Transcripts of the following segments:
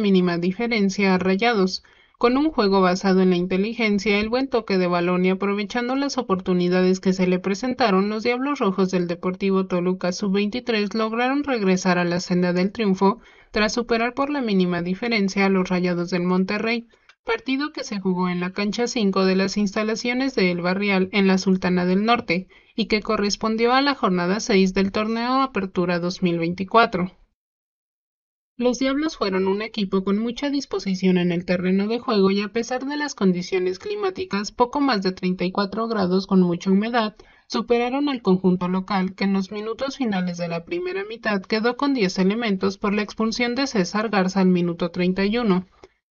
mínima diferencia a Rayados, con un juego basado en la inteligencia, el buen toque de balón y aprovechando las oportunidades que se le presentaron, los Diablos Rojos del Deportivo Toluca Sub-23 lograron regresar a la senda del triunfo tras superar por la mínima diferencia a los Rayados del Monterrey, partido que se jugó en la cancha 5 de las instalaciones de El Barrial en la Sultana del Norte y que correspondió a la jornada 6 del torneo Apertura 2024. Los Diablos fueron un equipo con mucha disposición en el terreno de juego y a pesar de las condiciones climáticas poco más de 34 grados con mucha humedad, superaron al conjunto local que en los minutos finales de la primera mitad quedó con diez elementos por la expulsión de César Garza al minuto 31.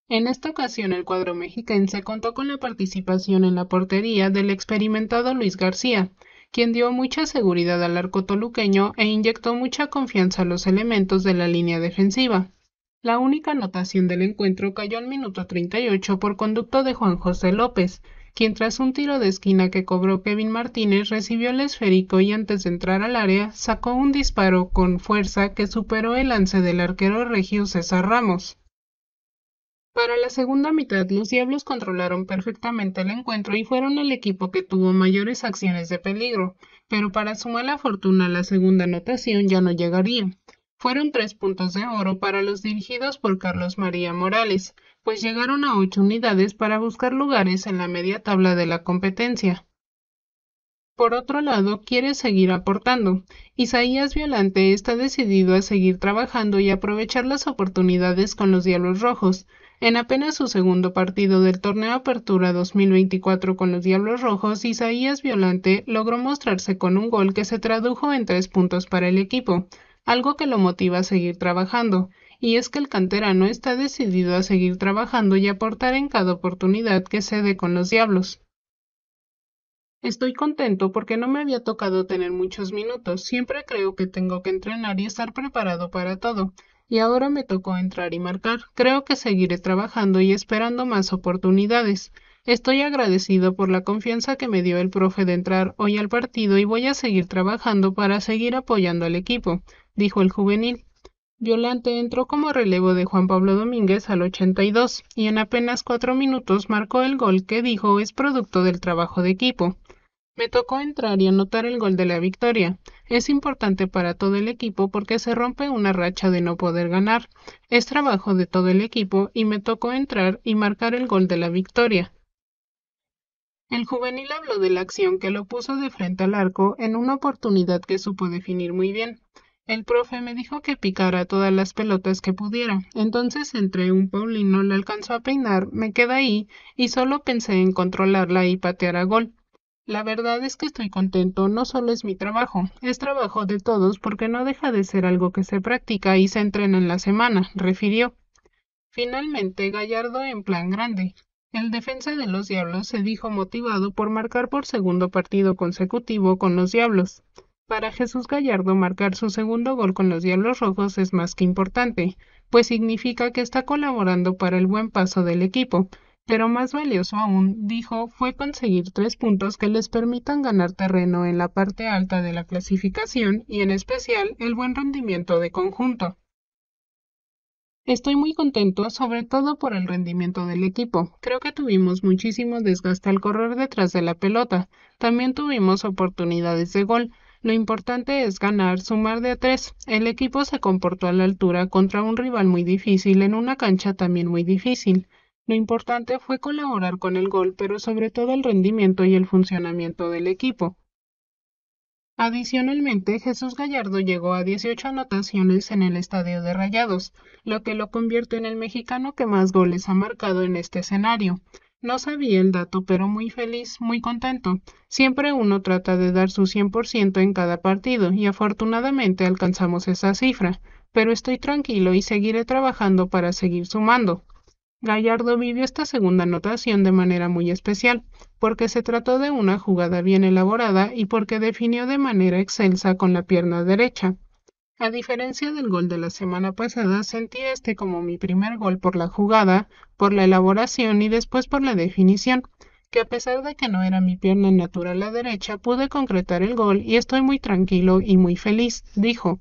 En esta ocasión el cuadro mexiquense contó con la participación en la portería del experimentado Luis García, quien dio mucha seguridad al arco toluqueño e inyectó mucha confianza a los elementos de la línea defensiva. La única anotación del encuentro cayó al minuto 38 por conducto de Juan José López, quien tras un tiro de esquina que cobró Kevin Martínez recibió el esférico y antes de entrar al área sacó un disparo con fuerza que superó el lance del arquero regio César Ramos. Para la segunda mitad, los Diablos controlaron perfectamente el encuentro y fueron el equipo que tuvo mayores acciones de peligro, pero para su mala fortuna la segunda anotación ya no llegaría. Fueron tres puntos de oro para los dirigidos por Carlos María Morales, pues llegaron a ocho unidades para buscar lugares en la media tabla de la competencia. Por otro lado, quiere seguir aportando. Isaías Violante está decidido a seguir trabajando y aprovechar las oportunidades con los Diablos Rojos, en apenas su segundo partido del torneo Apertura 2024 con los Diablos Rojos, Isaías Violante logró mostrarse con un gol que se tradujo en tres puntos para el equipo, algo que lo motiva a seguir trabajando, y es que el canterano está decidido a seguir trabajando y aportar en cada oportunidad que se dé con los Diablos. Estoy contento porque no me había tocado tener muchos minutos. Siempre creo que tengo que entrenar y estar preparado para todo y ahora me tocó entrar y marcar. Creo que seguiré trabajando y esperando más oportunidades. Estoy agradecido por la confianza que me dio el profe de entrar hoy al partido y voy a seguir trabajando para seguir apoyando al equipo, dijo el juvenil. Violante entró como relevo de Juan Pablo Domínguez al 82 y en apenas cuatro minutos marcó el gol que dijo es producto del trabajo de equipo. Me tocó entrar y anotar el gol de la victoria. Es importante para todo el equipo porque se rompe una racha de no poder ganar. Es trabajo de todo el equipo y me tocó entrar y marcar el gol de la victoria. El juvenil habló de la acción que lo puso de frente al arco en una oportunidad que supo definir muy bien. El profe me dijo que picara todas las pelotas que pudiera. Entonces entré un Paulino, le alcanzó a peinar, me quedé ahí y solo pensé en controlarla y patear a gol. La verdad es que estoy contento, no solo es mi trabajo, es trabajo de todos porque no deja de ser algo que se practica y se entrena en la semana, refirió. Finalmente, Gallardo en plan grande. El defensa de los Diablos se dijo motivado por marcar por segundo partido consecutivo con los Diablos. Para Jesús Gallardo marcar su segundo gol con los Diablos Rojos es más que importante, pues significa que está colaborando para el buen paso del equipo, pero más valioso aún, dijo, fue conseguir tres puntos que les permitan ganar terreno en la parte alta de la clasificación y en especial el buen rendimiento de conjunto. Estoy muy contento, sobre todo por el rendimiento del equipo. Creo que tuvimos muchísimo desgaste al correr detrás de la pelota. También tuvimos oportunidades de gol. Lo importante es ganar, sumar de a tres. El equipo se comportó a la altura contra un rival muy difícil en una cancha también muy difícil. Lo importante fue colaborar con el gol, pero sobre todo el rendimiento y el funcionamiento del equipo. Adicionalmente, Jesús Gallardo llegó a 18 anotaciones en el estadio de Rayados, lo que lo convierte en el mexicano que más goles ha marcado en este escenario. No sabía el dato, pero muy feliz, muy contento. Siempre uno trata de dar su 100% en cada partido y afortunadamente alcanzamos esa cifra, pero estoy tranquilo y seguiré trabajando para seguir sumando. Gallardo vivió esta segunda anotación de manera muy especial, porque se trató de una jugada bien elaborada y porque definió de manera excelsa con la pierna derecha. A diferencia del gol de la semana pasada, sentí este como mi primer gol por la jugada, por la elaboración y después por la definición, que a pesar de que no era mi pierna natural la derecha, pude concretar el gol y estoy muy tranquilo y muy feliz, dijo.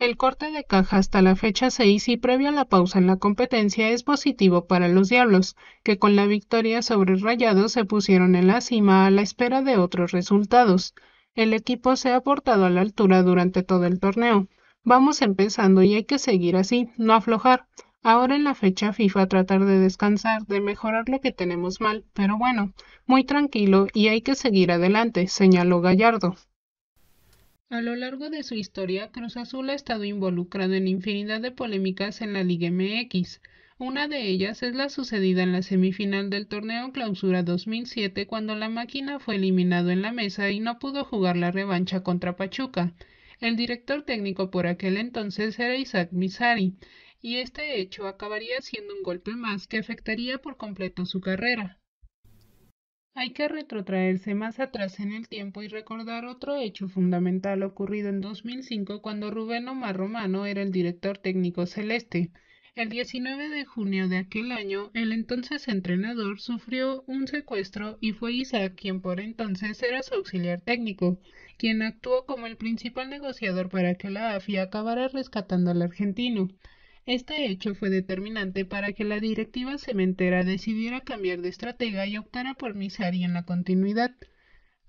El corte de caja hasta la fecha 6 y previo a la pausa en la competencia es positivo para los Diablos, que con la victoria sobre Rayados se pusieron en la cima a la espera de otros resultados. El equipo se ha portado a la altura durante todo el torneo. Vamos empezando y hay que seguir así, no aflojar. Ahora en la fecha FIFA tratar de descansar, de mejorar lo que tenemos mal, pero bueno, muy tranquilo y hay que seguir adelante, señaló Gallardo. A lo largo de su historia, Cruz Azul ha estado involucrado en infinidad de polémicas en la Liga MX. Una de ellas es la sucedida en la semifinal del torneo Clausura 2007 cuando la máquina fue eliminado en la mesa y no pudo jugar la revancha contra Pachuca. El director técnico por aquel entonces era Isaac Misari, y este hecho acabaría siendo un golpe más que afectaría por completo su carrera. Hay que retrotraerse más atrás en el tiempo y recordar otro hecho fundamental ocurrido en 2005 cuando Rubén Omar Romano era el director técnico celeste. El 19 de junio de aquel año, el entonces entrenador sufrió un secuestro y fue Isaac quien por entonces era su auxiliar técnico, quien actuó como el principal negociador para que la AFI acabara rescatando al argentino. Este hecho fue determinante para que la directiva cementera decidiera cambiar de estratega y optara por Misari en la continuidad,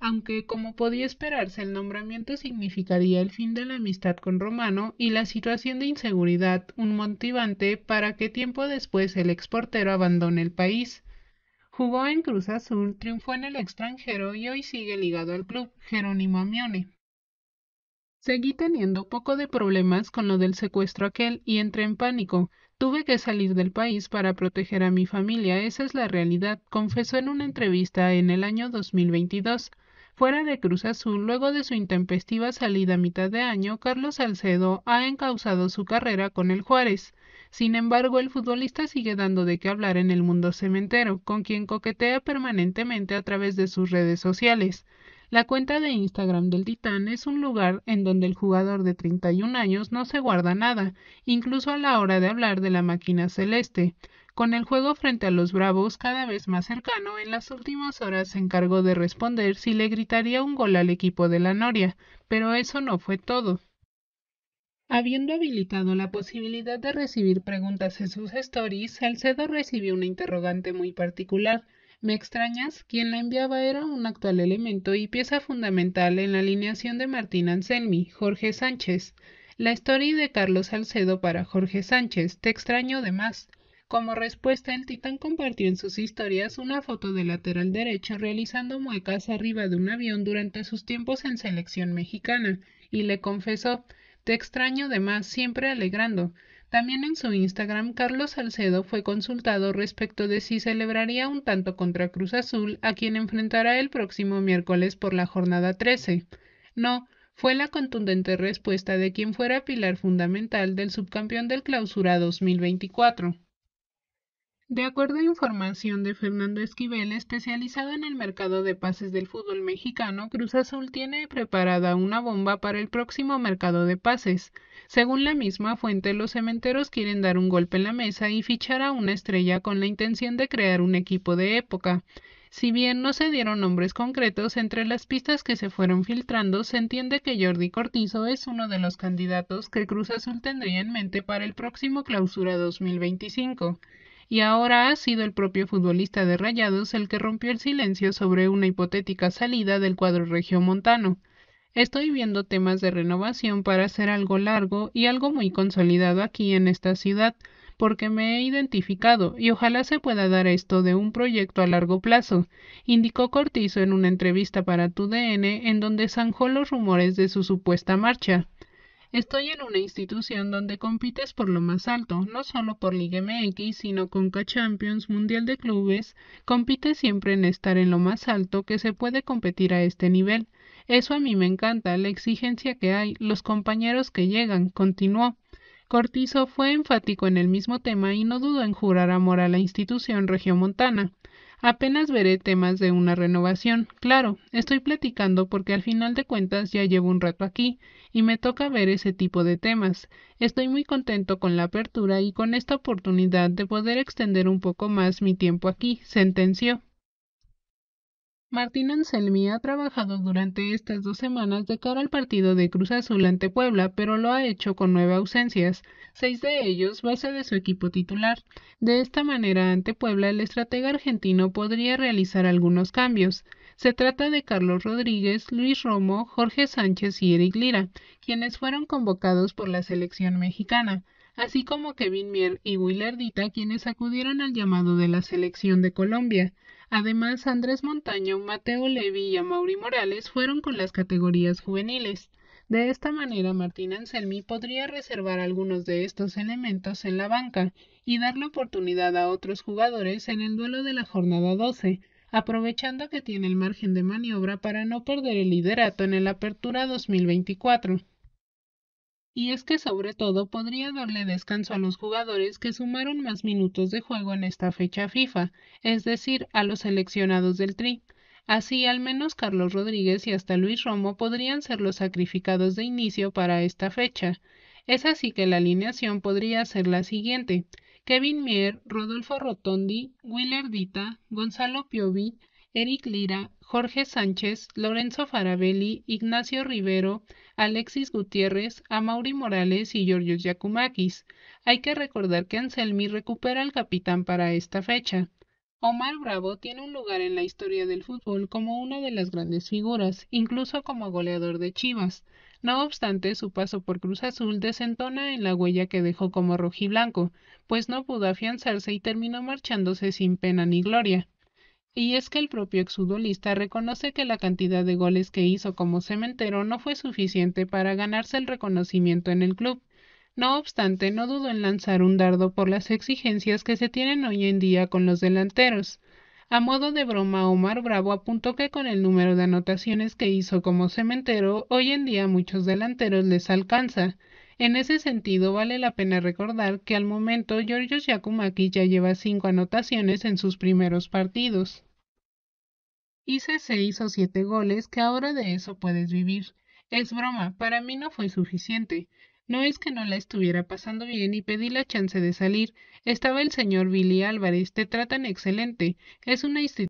aunque como podía esperarse el nombramiento significaría el fin de la amistad con Romano y la situación de inseguridad un motivante para que tiempo después el exportero abandone el país. Jugó en Cruz Azul, triunfó en el extranjero y hoy sigue ligado al club Jerónimo Amione. Seguí teniendo poco de problemas con lo del secuestro aquel y entré en pánico. Tuve que salir del país para proteger a mi familia, esa es la realidad, confesó en una entrevista en el año 2022. Fuera de Cruz Azul, luego de su intempestiva salida a mitad de año, Carlos Salcedo ha encauzado su carrera con el Juárez. Sin embargo, el futbolista sigue dando de qué hablar en el mundo cementero, con quien coquetea permanentemente a través de sus redes sociales. La cuenta de Instagram del Titán es un lugar en donde el jugador de 31 años no se guarda nada, incluso a la hora de hablar de la máquina celeste. Con el juego frente a los Bravos cada vez más cercano, en las últimas horas se encargó de responder si le gritaría un gol al equipo de la Noria, pero eso no fue todo. Habiendo habilitado la posibilidad de recibir preguntas en sus stories, Salcedo recibió una interrogante muy particular. Me extrañas, quien la enviaba era un actual elemento y pieza fundamental en la alineación de Martín Anselmi, Jorge Sánchez. La historia de Carlos Salcedo para Jorge Sánchez, te extraño de más. Como respuesta, el titán compartió en sus historias una foto de lateral derecho realizando muecas arriba de un avión durante sus tiempos en selección mexicana, y le confesó, te extraño de más, siempre alegrando. También en su Instagram, Carlos Salcedo fue consultado respecto de si celebraría un tanto contra Cruz Azul, a quien enfrentará el próximo miércoles por la jornada 13. No, fue la contundente respuesta de quien fuera pilar fundamental del subcampeón del Clausura 2024. De acuerdo a información de Fernando Esquivel, especializado en el mercado de pases del fútbol mexicano, Cruz Azul tiene preparada una bomba para el próximo mercado de pases. Según la misma fuente, los cementeros quieren dar un golpe en la mesa y fichar a una estrella con la intención de crear un equipo de época. Si bien no se dieron nombres concretos entre las pistas que se fueron filtrando, se entiende que Jordi Cortizo es uno de los candidatos que Cruz Azul tendría en mente para el próximo clausura 2025 y ahora ha sido el propio futbolista de Rayados el que rompió el silencio sobre una hipotética salida del cuadro regiomontano. Estoy viendo temas de renovación para hacer algo largo y algo muy consolidado aquí en esta ciudad, porque me he identificado y ojalá se pueda dar esto de un proyecto a largo plazo, indicó Cortizo en una entrevista para TUDN en donde zanjó los rumores de su supuesta marcha. Estoy en una institución donde compites por lo más alto, no solo por Liga MX, sino con Champions, Mundial de Clubes, compites siempre en estar en lo más alto que se puede competir a este nivel. Eso a mí me encanta, la exigencia que hay, los compañeros que llegan, continuó. Cortizo fue enfático en el mismo tema y no dudó en jurar amor a la institución regiomontana. Apenas veré temas de una renovación. Claro, estoy platicando porque al final de cuentas ya llevo un rato aquí y me toca ver ese tipo de temas. Estoy muy contento con la apertura y con esta oportunidad de poder extender un poco más mi tiempo aquí, sentenció. Martín Anselmi ha trabajado durante estas dos semanas de cara al partido de Cruz Azul ante Puebla, pero lo ha hecho con nueve ausencias, seis de ellos base de su equipo titular. De esta manera, ante Puebla, el estratega argentino podría realizar algunos cambios. Se trata de Carlos Rodríguez, Luis Romo, Jorge Sánchez y Eric Lira, quienes fueron convocados por la selección mexicana así como Kevin Mier y Willardita, quienes acudieron al llamado de la selección de Colombia. Además, Andrés Montaño, Mateo Levi y Mauri Morales fueron con las categorías juveniles. De esta manera, Martín Anselmi podría reservar algunos de estos elementos en la banca y dar la oportunidad a otros jugadores en el duelo de la jornada 12, aprovechando que tiene el margen de maniobra para no perder el liderato en el Apertura 2024 y es que sobre todo podría darle descanso a los jugadores que sumaron más minutos de juego en esta fecha FIFA, es decir, a los seleccionados del Tri. Así al menos Carlos Rodríguez y hasta Luis Romo podrían ser los sacrificados de inicio para esta fecha. Es así que la alineación podría ser la siguiente. Kevin Mier, Rodolfo Rotondi, Willer Gonzalo Piovi, Eric Lira, Jorge Sánchez, Lorenzo Farabelli, Ignacio Rivero, Alexis Gutiérrez, Amaury Morales y Georgios Yakumakis. Hay que recordar que Anselmi recupera al capitán para esta fecha. Omar Bravo tiene un lugar en la historia del fútbol como una de las grandes figuras, incluso como goleador de Chivas. No obstante, su paso por Cruz Azul desentona en la huella que dejó como rojiblanco, pues no pudo afianzarse y terminó marchándose sin pena ni gloria. Y es que el propio exudolista reconoce que la cantidad de goles que hizo como cementero no fue suficiente para ganarse el reconocimiento en el club. No obstante, no dudó en lanzar un dardo por las exigencias que se tienen hoy en día con los delanteros. A modo de broma, Omar Bravo apuntó que con el número de anotaciones que hizo como cementero, hoy en día muchos delanteros les alcanza. En ese sentido, vale la pena recordar que al momento Giorgio Giacomacchi ya lleva cinco anotaciones en sus primeros partidos. Hice seis o siete goles que ahora de eso puedes vivir. Es broma, para mí no fue suficiente. No es que no la estuviera pasando bien y pedí la chance de salir. Estaba el señor Billy Álvarez, te tratan excelente. Es una institución